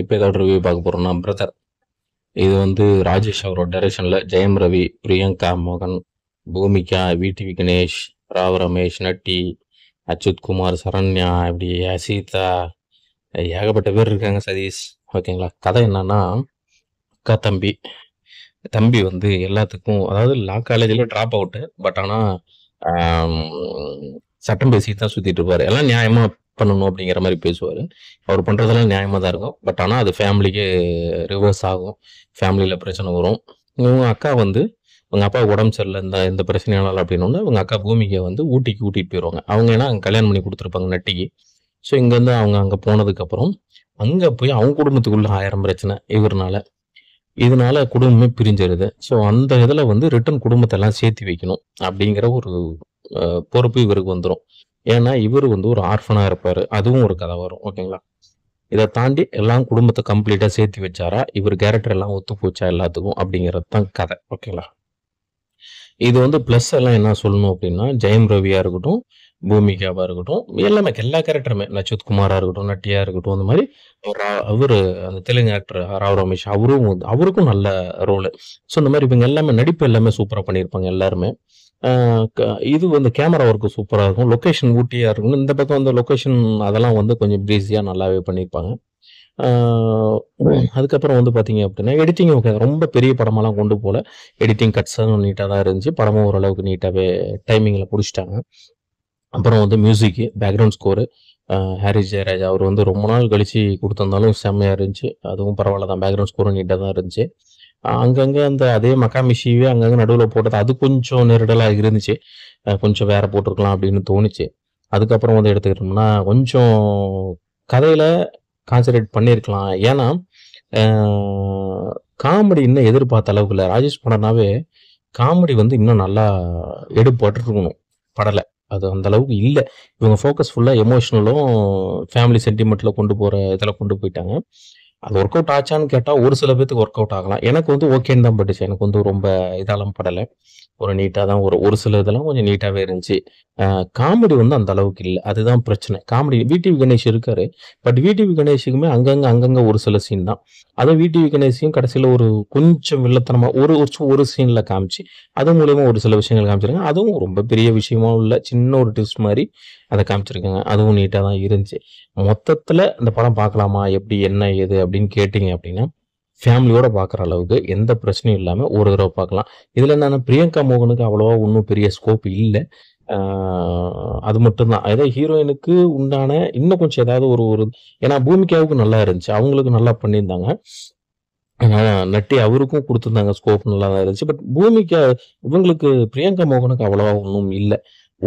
இப்போ ஏதாவது ரிவ்யூ பார்க்க போகிறோம்னா பிரதர் இது வந்து ராஜேஷ் அவரோட டைரக்ஷனில் ஜெயம் ரவி பிரியங்கா மோகன் பூமிகா விடி விக்னேஷ் ராவ் ரமேஷ் நட்டி அச்சுத் குமார் சரண்யா இப்படி அசீதா ஏகப்பட்ட பேர் இருக்காங்க சதீஷ் ஓகேங்களா கதை என்னன்னா அக்கா தம்பி தம்பி வந்து எல்லாத்துக்கும் அதாவது லா காலேஜில் ட்ராப் அவுட்டு பட் ஆனால் சட்டம் பேசி தான் சுற்றிட்டு இருப்பார் எல்லாம் நியாயமாக பண்ணணும் அப்படிங்கிற மாதிரி பேசுவார் அவர் பண்ணுறதெல்லாம் நியாயமாக தான் இருக்கும் பட் ஆனால் அது ஃபேமிலிக்கு ரிவர்ஸ் ஆகும் ஃபேமிலியில் பிரச்சனை வரும் இவங்க அக்கா வந்து அவங்க அப்பா உடம்பு சரியில்லை இந்த இந்த பிரச்சனையானால அப்படின்னோடனே அவங்க அக்கா பூமிக்கு வந்து ஊட்டிக்கு கூட்டிகிட்டு போயிடுவாங்க அவங்க ஏன்னா அங்கே கல்யாணம் பண்ணி கொடுத்துருப்பாங்க நட்டிக்கு ஸோ இங்கேருந்து அவங்க அங்கே போனதுக்கப்புறம் அங்கே போய் அவங்க குடும்பத்துக்குள்ளே ஆயிரம் பிரச்சனை இவர்னால இதனால குடும்பமே பிரிஞ்சிருது ஸோ அந்த இதில் வந்து ரிட்டன் குடும்பத்தெல்லாம் சேர்த்து வைக்கணும் அப்படிங்கிற ஒரு பொறுப்பு இவருக்கு வந்துடும் ஏன்னா இவர் வந்து ஒரு ஆர்ஃபனாக இருப்பார் அதுவும் ஒரு கதை வரும் ஓகேங்களா இதை தாண்டி எல்லாம் குடும்பத்தை கம்ப்ளீட்டாக சேர்த்து வச்சாரா இவர் கேரக்டர் எல்லாம் ஒத்து போச்சா எல்லாத்துக்கும் அப்படிங்கிறது தான் கதை ஓகேங்களா இது வந்து ப்ளஸ் எல்லாம் என்ன சொல்லணும் அப்படின்னா ஜெயம் ரவியாக இருக்கட்டும் பூமிகாவாக இருக்கட்டும் எல்லாமே எல்லா கேரக்டருமே நச்சுத் குமாராக இருக்கட்டும் நட்டியாக இருக்கட்டும் அந்த மாதிரி அவர் அந்த தெலுங்கு ஆக்டர் ராவ் ரமேஷ் அவரும் அவருக்கும் நல்ல ரோலு ஸோ இந்த மாதிரி இவங்க எல்லாமே நடிப்பு எல்லாமே சூப்பராக பண்ணியிருப்பாங்க எல்லாருமே இது வந்து கேமரா ஒர்க்கு சூப்பராக இருக்கும் லொக்கேஷன் ஊட்டியாக இருக்கும் இந்த பக்கம் வந்து லொக்கேஷன் அதெல்லாம் வந்து கொஞ்சம் ப்ரீஸியாக நல்லாவே பண்ணியிருப்பாங்க அதுக்கப்புறம் வந்து பார்த்தீங்க அப்படின்னா எடிட்டிங் ஓகே ரொம்ப பெரிய படமெல்லாம் கொண்டு போகல எடிட்டிங் கட்ஸும் நீட்டாக தான் இருந்துச்சு படமும் ஓரளவுக்கு நீட்டாகவே டைமிங்கில் பிடிச்சிட்டாங்க அப்புறம் வந்து மியூசிக்கு பேக்ரவுண்ட் ஸ்கோரு ஹாரி ஜெயராஜ் அவர் வந்து ரொம்ப நாள் கழித்து கொடுத்துருந்தாலும் செம்மையாக இருந்துச்சு அதுவும் பரவாயில்ல தான் பேக்ரவுண்ட் ஸ்கோரும் நீட்டாக தான் இருந்துச்சு அங்கங்கே அந்த அதே மிஷியவே அங்கங்கே நடுவில் போட்டது அது கொஞ்சம் நெருடலாக இருந்துச்சு கொஞ்சம் வேற போட்டிருக்கலாம் அப்படின்னு தோணுச்சு அதுக்கப்புறம் வந்து எடுத்துக்கிட்டோம்னா கொஞ்சம் கதையில் கான்சன்ட்ரேட் பண்ணியிருக்கலாம் ஏன்னா காமெடி இன்னும் எதிர்பார்த்த அளவுக்கு இல்லை ராஜேஷ் படம்னாவே காமெடி வந்து இன்னும் நல்லா இருக்கணும் படலை அது அந்த அளவுக்கு இல்லை இவங்க ஃபோக்கஸ் ஃபுல்லாக எமோஷ்னலும் ஃபேமிலி சென்டிமெண்ட்டில் கொண்டு போகிற இதில் கொண்டு போயிட்டாங்க அது ஒர்க் அவுட் ஆச்சான்னு கேட்டால் ஒரு சில பேத்துக்கு ஒர்க் அவுட் ஆகலாம் எனக்கு வந்து ஓகேன்னு தான் பட்டுச்சு எனக்கு வந்து ரொம்ப இதெல்லாம் படலை ஒரு நீட்டாக தான் ஒரு ஒரு சில இதெல்லாம் கொஞ்சம் நீட்டாகவே இருந்துச்சு காமெடி வந்து அந்த அளவுக்கு இல்லை அதுதான் பிரச்சனை காமெடி வீடிவி கணேஷ் இருக்காரு பட் வீடிவி கணேஷுக்குமே அங்கங்கே அங்கங்கே ஒரு சில சீன் தான் அதுவும் விடிவி கணேஷையும் கடைசியில் ஒரு கொஞ்சம் வில்லத்தனமாக ஒரு ஒரு சீனில் காமிச்சு அது மூலயமா ஒரு சில விஷயங்கள் காமிச்சிருக்காங்க அதுவும் ரொம்ப பெரிய விஷயமா இல்லை சின்ன ஒரு டிஸ்ட் மாதிரி அதை காமிச்சிருக்காங்க அதுவும் நீட்டாக தான் இருந்துச்சு மொத்தத்தில் இந்த படம் பார்க்கலாமா எப்படி என்ன ஏது அப்படின்னு கேட்டிங்க அப்படின்னா ஃபேமிலியோட பார்க்குற அளவுக்கு எந்த பிரச்சனையும் இல்லாமல் ஒரு தடவை பார்க்கலாம் இதில் என்னென்னா பிரியங்கா மோகனுக்கு அவ்வளோவா ஒன்றும் பெரிய ஸ்கோப் இல்லை அது மட்டும்தான் அதாவது ஹீரோயினுக்கு உண்டான இன்னும் கொஞ்சம் ஏதாவது ஒரு ஒரு ஏன்னா பூமிக்காவுக்கு நல்லா இருந்துச்சு அவங்களுக்கு நல்லா பண்ணியிருந்தாங்க நட்டி அவருக்கும் கொடுத்துருந்தாங்க ஸ்கோப் நல்லா தான் இருந்துச்சு பட் பூமிக்கு இவங்களுக்கு பிரியங்கா மோகனுக்கு அவ்வளவா ஒன்றும் இல்லை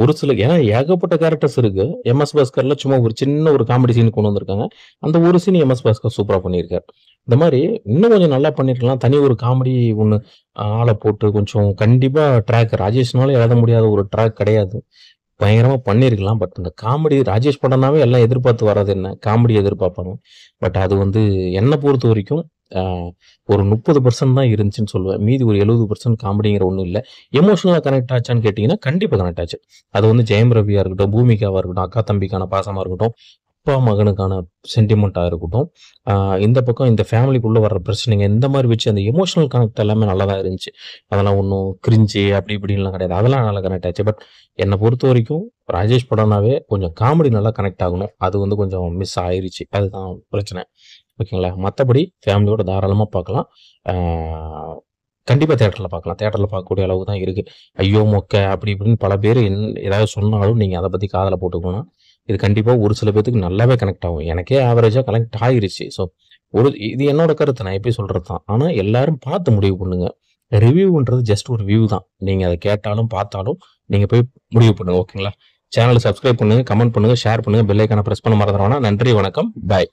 ஒரு சில ஏன்னா ஏகப்பட்ட கேரக்டர்ஸ் இருக்கு எம் எஸ் பாஸ்கர்ல சும்மா ஒரு சின்ன ஒரு காமெடி சீன் கொண்டு வந்திருக்காங்க அந்த ஒரு சீன் எம்எஸ் பாஸ்கர் சூப்பரா பண்ணியிருக்காரு இந்த மாதிரி இன்னும் கொஞ்சம் நல்லா பண்ணிருக்கலாம் தனி ஒரு காமெடி ஒன்று ஆளை போட்டு கொஞ்சம் கண்டிப்பாக ட்ராக் ராஜேஷ்னாலும் எழுத முடியாத ஒரு ட்ராக் கிடையாது பயங்கரமாக பண்ணியிருக்கலாம் பட் இந்த காமெடி ராஜேஷ் படம்னாவே எல்லாம் எதிர்பார்த்து வராது என்ன காமெடி எதிர்பார்ப்பாங்க பட் அது வந்து என்னை பொறுத்த வரைக்கும் ஒரு முப்பது பர்சன்ட் தான் இருந்துச்சுன்னு சொல்லுவேன் மீதி ஒரு எழுபது பர்சன்ட் காமெடிங்கிற ஒன்றும் இல்லை எமோஷனலாக கனெக்ட் ஆச்சான்னு கேட்டிங்கன்னா கண்டிப்பாக கனெக்ட் ஆச்சு அது வந்து ஜெயம் ரவியாக இருக்கட்டும் பூமிகாவாக இருக்கட்டும் அக்கா தம்பிக்கான பாசமாக இருக்கட்டும் அப்பா மகனுக்கான சென்டிமெண்ட்டாக இருக்கட்டும் இந்த பக்கம் இந்த ஃபேமிலிக்குள்ளே வர்ற பிரச்சனைங்க இந்த மாதிரி வச்சு அந்த எமோஷனல் கனெக்ட் எல்லாமே நல்லா தான் இருந்துச்சு அதெல்லாம் ஒன்றும் கிரிஞ்சு அப்படி இப்படின்லாம் கிடையாது அதெல்லாம் நல்லா கனெக்ட் ஆச்சு பட் என்னை பொறுத்த வரைக்கும் ராஜேஷ் படம்னாவே கொஞ்சம் காமெடி நல்லா கனெக்ட் ஆகணும் அது வந்து கொஞ்சம் மிஸ் ஆயிடுச்சு அதுதான் பிரச்சனை ஓகேங்களா மற்றபடி ஃபேமிலியோட தாராளமாக பார்க்கலாம் கண்டிப்பாக தேட்டரில் பார்க்கலாம் தேட்டரில் பார்க்கக்கூடிய அளவு தான் இருக்குது ஐயோ மொக்கை அப்படி இப்படின்னு பல பேர் என் ஏதாவது சொன்னாலும் நீங்கள் அதை பற்றி காதில் போட்டுக்கணும் இது கண்டிப்பாக ஒரு சில பேத்துக்கு நல்லாவே கனெக்ட் ஆகும் எனக்கே ஆவரேஜாக கனெக்ட் ஆகிருச்சு ஸோ ஒரு இது என்னோட கருத்து நான் எப்படி சொல்கிறது தான் ஆனால் எல்லாரும் பார்த்து முடிவு பண்ணுங்க ரிவ்யூன்றது ஜஸ்ட் ஒரு வியூ தான் நீங்கள் அதை கேட்டாலும் பார்த்தாலும் நீங்கள் போய் முடிவு பண்ணுங்க ஓகேங்களா சேனலை சப்ஸ்கிரைப் பண்ணுங்கள் கமெண்ட் பண்ணுங்கள் ஷேர் பண்ணுங்கள் பெல்லைக்கான ப்ரெஸ் பண்ண மறந்துடுவானா நன்றி வணக்கம் பாய்